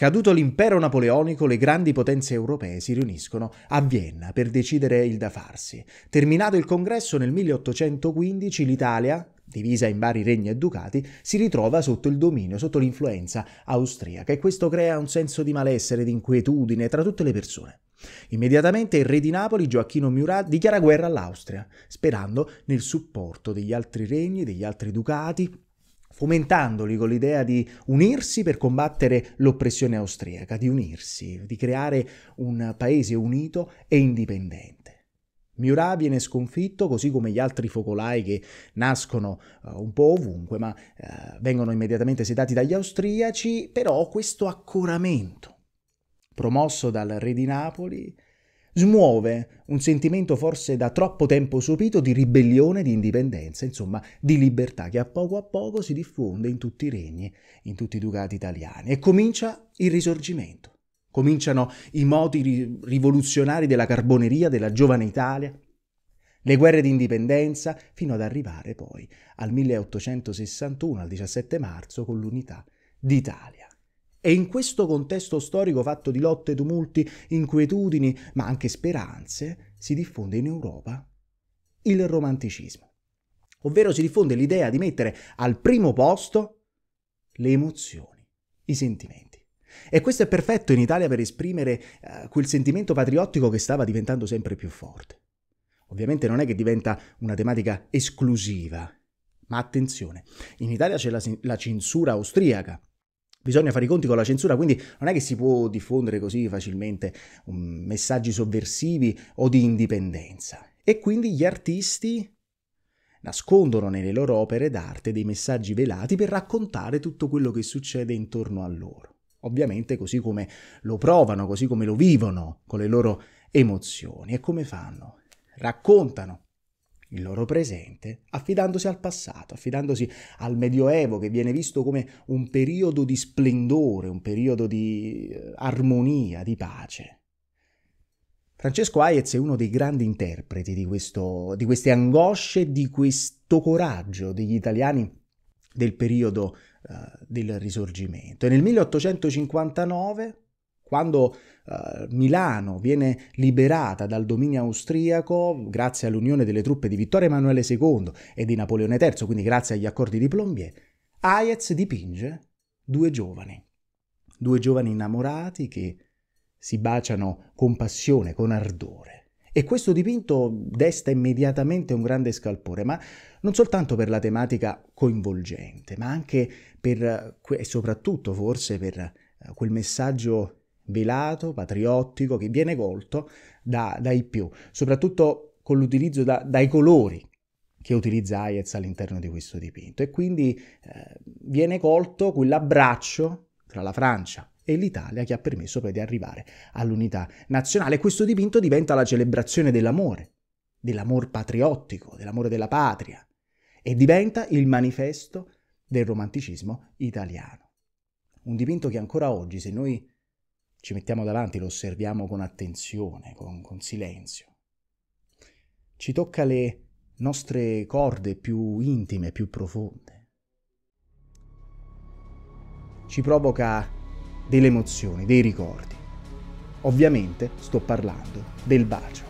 Caduto l'impero napoleonico, le grandi potenze europee si riuniscono a Vienna per decidere il da farsi. Terminato il congresso nel 1815, l'Italia, divisa in vari regni e ducati, si ritrova sotto il dominio, sotto l'influenza austriaca e questo crea un senso di malessere, di inquietudine tra tutte le persone. Immediatamente il re di Napoli, Gioacchino Murat, dichiara guerra all'Austria, sperando nel supporto degli altri regni, degli altri ducati, fomentandoli con l'idea di unirsi per combattere l'oppressione austriaca, di unirsi, di creare un paese unito e indipendente. Murat viene sconfitto così come gli altri focolai che nascono uh, un po' ovunque, ma uh, vengono immediatamente sedati dagli austriaci, però questo accoramento promosso dal re di Napoli smuove un sentimento forse da troppo tempo sopito di ribellione, di indipendenza, insomma di libertà che a poco a poco si diffonde in tutti i regni, in tutti i ducati italiani e comincia il risorgimento. Cominciano i moti rivoluzionari della carboneria, della giovane Italia, le guerre di indipendenza, fino ad arrivare poi al 1861, al 17 marzo, con l'unità d'Italia. E in questo contesto storico fatto di lotte, tumulti, inquietudini, ma anche speranze, si diffonde in Europa il romanticismo. Ovvero si diffonde l'idea di mettere al primo posto le emozioni, i sentimenti. E questo è perfetto in Italia per esprimere eh, quel sentimento patriottico che stava diventando sempre più forte. Ovviamente non è che diventa una tematica esclusiva, ma attenzione, in Italia c'è la, la censura austriaca, bisogna fare i conti con la censura, quindi non è che si può diffondere così facilmente um, messaggi sovversivi o di indipendenza. E quindi gli artisti nascondono nelle loro opere d'arte dei messaggi velati per raccontare tutto quello che succede intorno a loro. Ovviamente così come lo provano, così come lo vivono, con le loro emozioni. E come fanno? Raccontano il loro presente, affidandosi al passato, affidandosi al Medioevo che viene visto come un periodo di splendore, un periodo di eh, armonia, di pace. Francesco Hayez è uno dei grandi interpreti di, questo, di queste angosce, di questo coraggio degli italiani del periodo uh, del risorgimento. E nel 1859 quando eh, Milano viene liberata dal dominio austriaco grazie all'unione delle truppe di Vittorio Emanuele II e di Napoleone III, quindi grazie agli accordi di Plombier, Hayez dipinge due giovani, due giovani innamorati che si baciano con passione, con ardore. E questo dipinto desta immediatamente un grande scalpore, ma non soltanto per la tematica coinvolgente, ma anche per, eh, e soprattutto forse per eh, quel messaggio velato, patriottico, che viene colto da, dai più, soprattutto con l'utilizzo da, dai colori che utilizza Hayez all'interno di questo dipinto. E quindi eh, viene colto quell'abbraccio tra la Francia e l'Italia che ha permesso poi di arrivare all'unità nazionale. Questo dipinto diventa la celebrazione dell'amore, dell'amor patriottico, dell'amore della patria e diventa il manifesto del romanticismo italiano. Un dipinto che ancora oggi, se noi ci mettiamo davanti, lo osserviamo con attenzione, con, con silenzio. Ci tocca le nostre corde più intime, più profonde. Ci provoca delle emozioni, dei ricordi. Ovviamente sto parlando del bacio.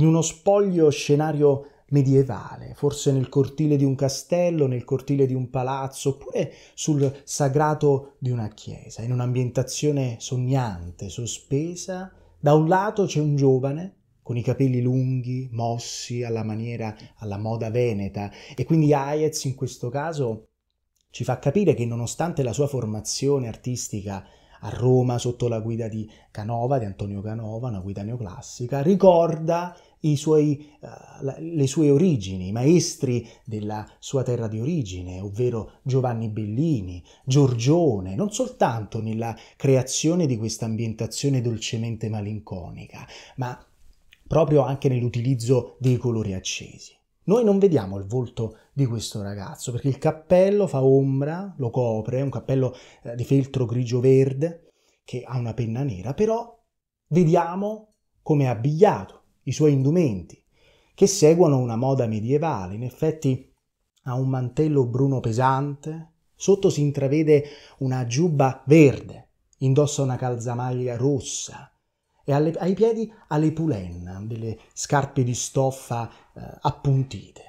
in uno spoglio scenario medievale, forse nel cortile di un castello, nel cortile di un palazzo, oppure sul sagrato di una chiesa, in un'ambientazione sognante, sospesa. Da un lato c'è un giovane con i capelli lunghi, mossi alla maniera, alla moda veneta, e quindi Aiez in questo caso ci fa capire che nonostante la sua formazione artistica a Roma sotto la guida di Canova, di Antonio Canova, una guida neoclassica, ricorda suoi, uh, le sue origini, i maestri della sua terra di origine, ovvero Giovanni Bellini, Giorgione, non soltanto nella creazione di questa ambientazione dolcemente malinconica, ma proprio anche nell'utilizzo dei colori accesi. Noi non vediamo il volto di questo ragazzo perché il cappello fa ombra, lo copre, è un cappello eh, di feltro grigio-verde che ha una penna nera, però vediamo come è abbigliato, i suoi indumenti, che seguono una moda medievale. In effetti ha un mantello bruno pesante, sotto si intravede una giubba verde, indossa una calzamaglia rossa e alle, ai piedi ha le pulenna, delle scarpe di stoffa eh, appuntite.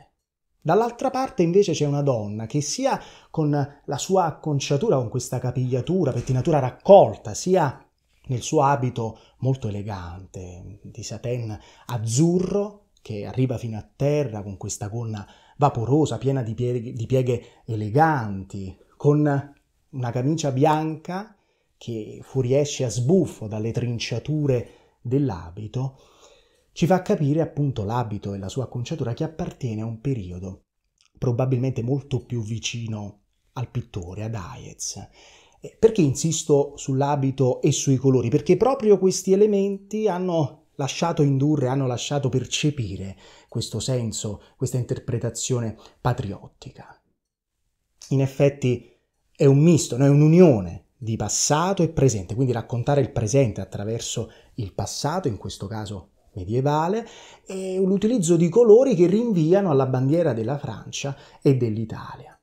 Dall'altra parte invece c'è una donna che sia con la sua acconciatura, con questa capigliatura, pettinatura raccolta, sia nel suo abito molto elegante, di satin azzurro che arriva fino a terra con questa gonna vaporosa, piena di pieghe, di pieghe eleganti, con una camicia bianca che fuoriesce a sbuffo dalle trinciature dell'abito, ci fa capire appunto l'abito e la sua acconciatura che appartiene a un periodo probabilmente molto più vicino al pittore, ad Hayez, perché insisto sull'abito e sui colori? Perché proprio questi elementi hanno lasciato indurre, hanno lasciato percepire questo senso, questa interpretazione patriottica. In effetti è un misto, no? è un'unione di passato e presente, quindi raccontare il presente attraverso il passato, in questo caso medievale, e l'utilizzo di colori che rinviano alla bandiera della Francia e dell'Italia.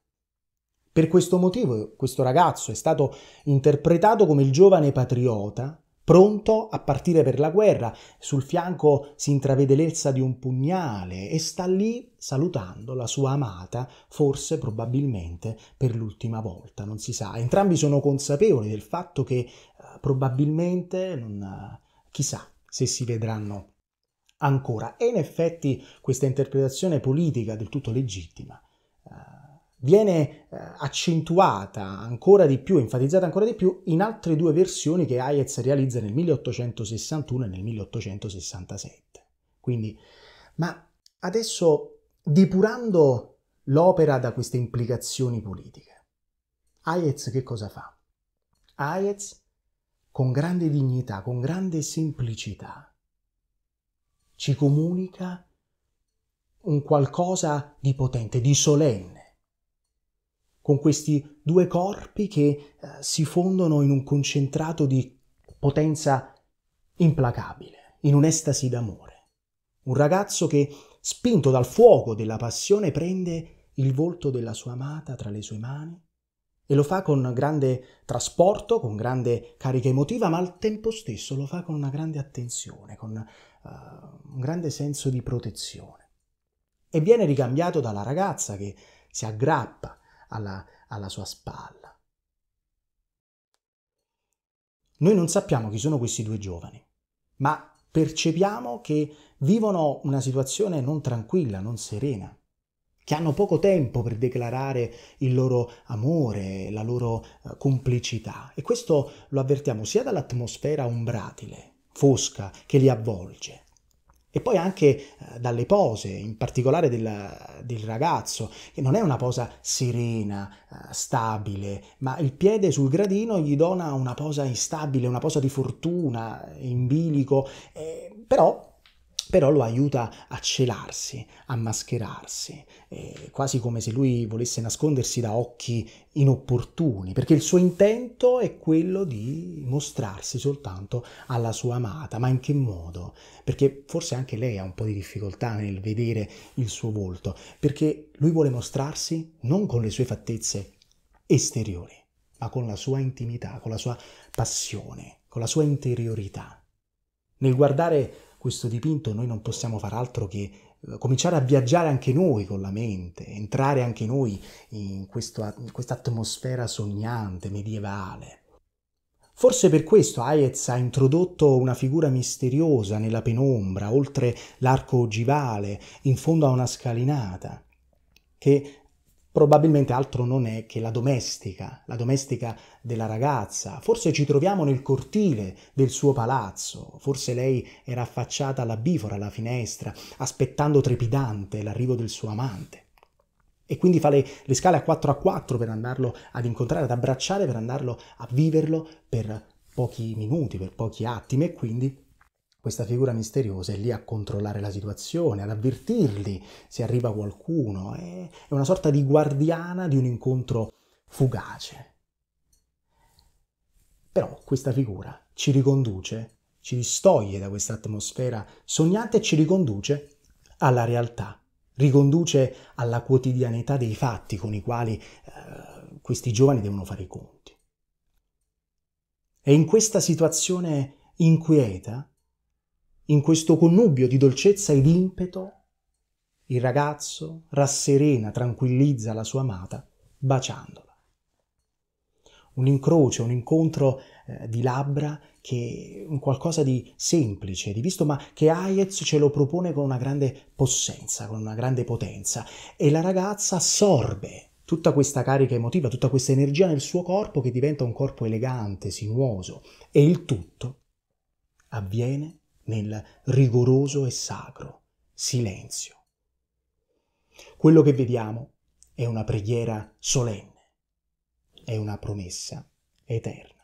Per questo motivo questo ragazzo è stato interpretato come il giovane patriota pronto a partire per la guerra, sul fianco si intravede l'elsa di un pugnale e sta lì salutando la sua amata, forse probabilmente per l'ultima volta, non si sa. Entrambi sono consapevoli del fatto che eh, probabilmente non, eh, chissà se si vedranno ancora. E in effetti questa interpretazione politica del tutto legittima viene eh, accentuata ancora di più, enfatizzata ancora di più in altre due versioni che Hayez realizza nel 1861 e nel 1867. Quindi, ma adesso depurando l'opera da queste implicazioni politiche, Hayez che cosa fa? Hayez con grande dignità, con grande semplicità, ci comunica un qualcosa di potente, di solenne con questi due corpi che eh, si fondono in un concentrato di potenza implacabile, in un'estasi d'amore. Un ragazzo che, spinto dal fuoco della passione, prende il volto della sua amata tra le sue mani e lo fa con grande trasporto, con grande carica emotiva, ma al tempo stesso lo fa con una grande attenzione, con uh, un grande senso di protezione. E viene ricambiato dalla ragazza che si aggrappa alla, alla sua spalla. Noi non sappiamo chi sono questi due giovani, ma percepiamo che vivono una situazione non tranquilla, non serena, che hanno poco tempo per declarare il loro amore, la loro eh, complicità. E questo lo avvertiamo sia dall'atmosfera ombratile, fosca, che li avvolge, e poi anche eh, dalle pose, in particolare del, del ragazzo, che non è una posa serena, eh, stabile, ma il piede sul gradino gli dona una posa instabile, una posa di fortuna, in bilico, eh, però però lo aiuta a celarsi, a mascherarsi, eh, quasi come se lui volesse nascondersi da occhi inopportuni, perché il suo intento è quello di mostrarsi soltanto alla sua amata, ma in che modo? Perché forse anche lei ha un po' di difficoltà nel vedere il suo volto, perché lui vuole mostrarsi non con le sue fattezze esteriori, ma con la sua intimità, con la sua passione, con la sua interiorità. Nel guardare questo dipinto noi non possiamo far altro che eh, cominciare a viaggiare anche noi con la mente, entrare anche noi in questa atmosfera sognante, medievale. Forse per questo Hayez ha introdotto una figura misteriosa nella penombra, oltre l'arco ogivale, in fondo a una scalinata, che probabilmente altro non è che la domestica, la domestica della ragazza. Forse ci troviamo nel cortile del suo palazzo, forse lei era affacciata alla bifora, alla finestra, aspettando trepidante l'arrivo del suo amante. E quindi fa le, le scale a 4 a 4 per andarlo ad incontrare, ad abbracciare, per andarlo a viverlo per pochi minuti, per pochi attimi e quindi questa figura misteriosa è lì a controllare la situazione, ad avvertirli se arriva qualcuno, è una sorta di guardiana di un incontro fugace. Però questa figura ci riconduce, ci distoglie da questa atmosfera sognante e ci riconduce alla realtà, riconduce alla quotidianità dei fatti con i quali eh, questi giovani devono fare i conti. E in questa situazione inquieta in questo connubio di dolcezza ed impeto, il ragazzo rasserena, tranquillizza la sua amata baciandola. Un incrocio, un incontro eh, di labbra che è un qualcosa di semplice, di visto, ma che Hayez ce lo propone con una grande possenza, con una grande potenza. E la ragazza assorbe tutta questa carica emotiva, tutta questa energia nel suo corpo che diventa un corpo elegante, sinuoso. E il tutto avviene nel rigoroso e sacro silenzio. Quello che vediamo è una preghiera solenne, è una promessa eterna.